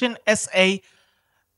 Action SA,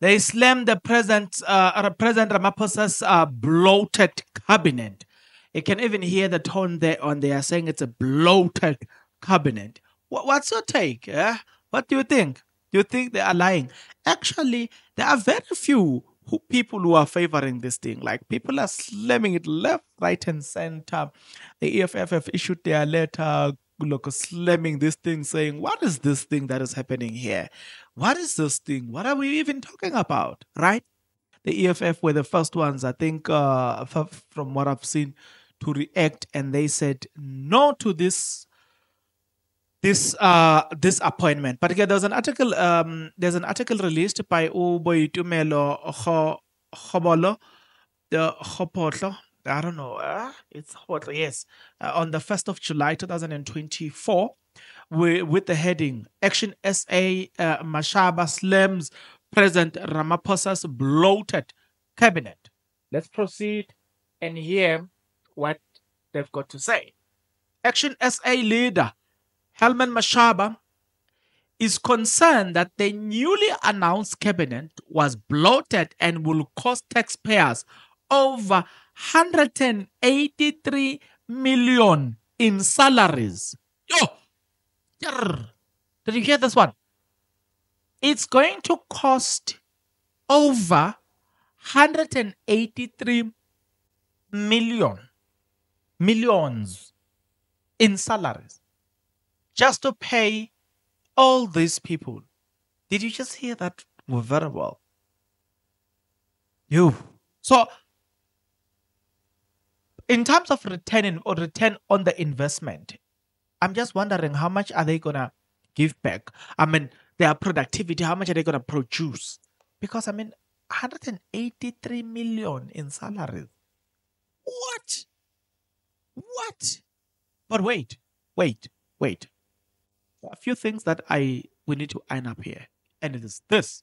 they slammed the President, uh, uh, President Ramaphosa's uh, bloated cabinet. You can even hear the tone there on there saying it's a bloated cabinet. What, what's your take? Eh? What do you think? Do you think they are lying? Actually, there are very few who, people who are favoring this thing. Like people are slamming it left, right, and center. The EFF have issued their letter like slamming this thing, saying, What is this thing that is happening here? What is this thing? What are we even talking about? Right? The EFF were the first ones, I think, uh, from what I've seen, to react, and they said no to this this uh this appointment. But again, there's an article um there's an article released by Uboitumelo Khobolo the Khopotlo I don't know, uh, it's what, yes, uh, on the 1st of July 2024, we, with the heading Action SA uh, Mashaba slams President Ramaphosa's bloated cabinet. Let's proceed and hear what they've got to say. Action SA leader Helman Mashaba is concerned that the newly announced cabinet was bloated and will cost taxpayers over 183 million in salaries. Yo! Did you hear this one? It's going to cost over 183 million millions in salaries just to pay all these people. Did you just hear that very well? You. So in terms of return or return on the investment, I'm just wondering how much are they gonna give back? I mean, their productivity, how much are they gonna produce? Because I mean, 183 million in salaries. What? What? But wait, wait, wait. a few things that I we need to iron up here, and it is this.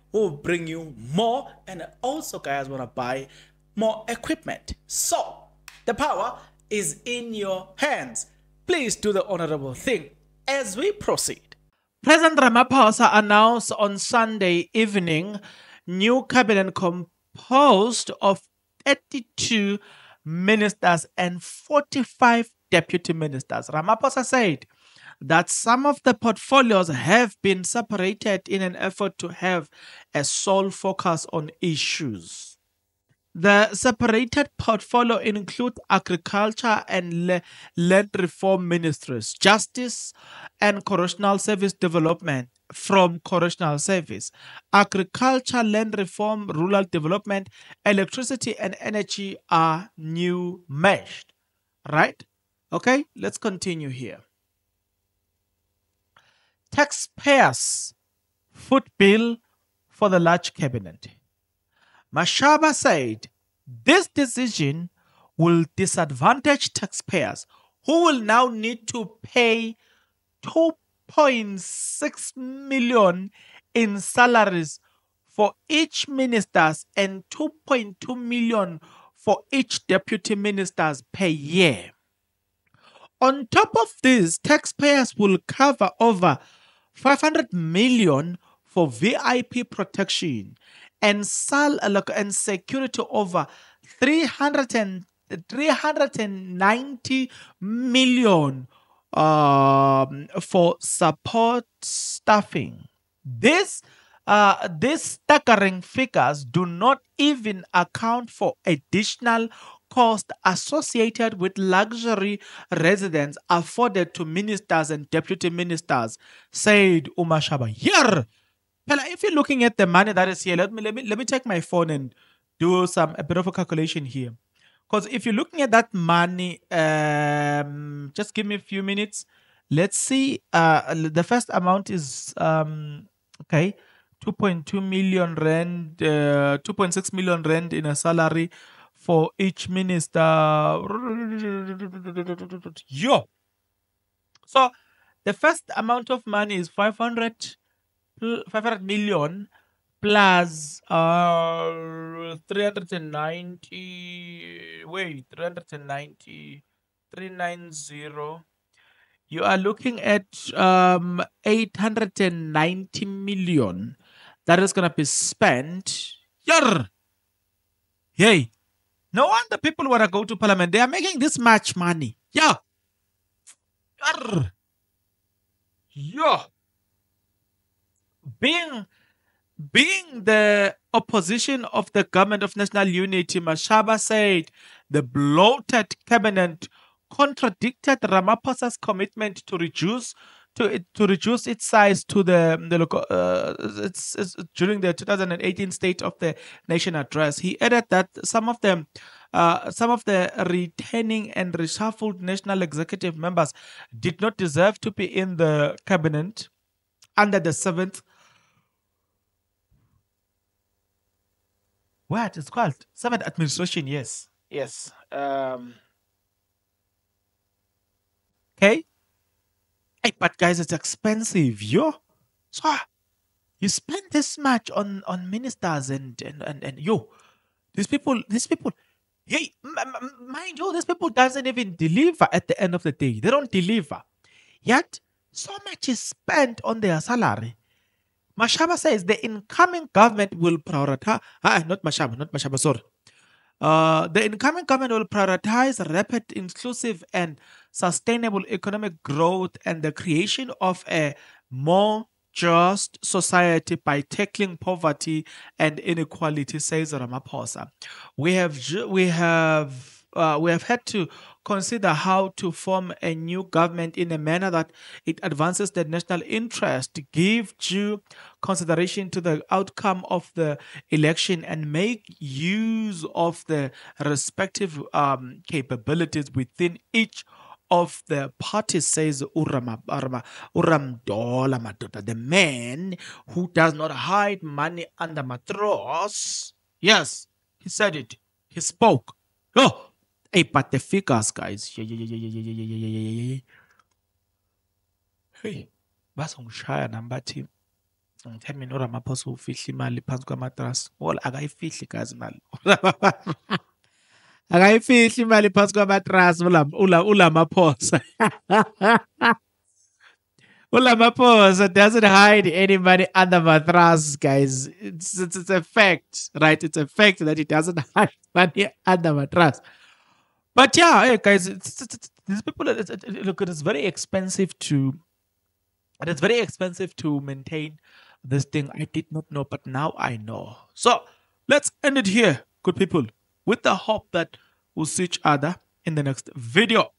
will bring you more and also guys want to buy more equipment. So the power is in your hands. Please do the honorable thing as we proceed. President Ramaphosa announced on Sunday evening new cabinet composed of 32 ministers and 45 deputy ministers. Ramaphosa said that some of the portfolios have been separated in an effort to have a sole focus on issues. The separated portfolio include agriculture and le- land reform ministries, justice and correctional service development from correctional service, agriculture, land reform, rural development, electricity and energy are new meshed. Right? Okay, let's continue here taxpayers' foot bill for the large cabinet. Mashaba said this decision will disadvantage taxpayers who will now need to pay 2.6 million in salaries for each ministers and 2.2 million for each deputy ministers per year. On top of this, taxpayers will cover over 500 million for VIP protection and sal and security over 300 and 390 million um, for support staffing. This uh, these staggering figures do not even account for additional Cost associated with luxury residence afforded to ministers and deputy ministers, said Umashaba. Here! Pella, if you're looking at the money that is here, let me, let me, let me take my phone and do some a bit of a calculation here. Because if you're looking at that money, um, just give me a few minutes. Let's see. Uh, the first amount is um, okay, 2.2 million rand, uh, 2.6 million rand in a salary for each minister. Yo. So the first amount of money is 500, 500 million plus uh, 390. Wait, 390, 390. You are looking at um, 890 million that is going to be spent. Yay! No wonder people want to go to parliament. They are making this much money. Yeah. Arr. Yeah. Being being the opposition of the government of national unity, Mashaba said the bloated cabinet contradicted Ramaphosa's commitment to reduce to to reduce its size to the the local, uh, it's, it's, during the 2018 State of the Nation address. He added that some of them. Uh, some of the retaining and reshuffled national executive members did not deserve to be in the cabinet under the seventh. What it's called seventh administration? Yes, yes. Um, okay, Hey, but guys, it's expensive, yo. So you spend this much on on ministers and and and, and yo, these people, these people. Hey, mind you, these people doesn't even deliver at the end of the day. They don't deliver. Yet, so much is spent on their salary. Mashaba says the incoming government will prioritize. Ah, not Mashaba, not Mashaba, sorry. Uh, the incoming government will prioritize rapid, inclusive, and sustainable economic growth and the creation of a more just society by tackling poverty and inequality, says Ramaphosa. We have we have uh, we have had to consider how to form a new government in a manner that it advances the national interest, give due consideration to the outcome of the election, and make use of the respective um, capabilities within each of the party says Uramdola Madoda, the man who does not hide money under matros. Yes, he said it. He spoke. Oh, hey, but the figures, guys. Hey, basong yeah, yeah, yeah, yeah, yeah, yeah, yeah. Hey, basongishaya nambathi ngithe mina uramaphosa ufihle imali phansi kwamatrasi wol akayifihli gazi imali akayifihli imali phansi kwamatrasi ulamaphosa ulamaphosa doesn't hide any money under mattress guys it's, it's, it's a fact right it's a fact that he doesn't hide money under mattress but yeah hey guys it's, it's, these people look it's very expensive to and it's very expensive to maintain this thing i did not know but now i know so let's end it here good people with the hope that We'll see each other in the next video.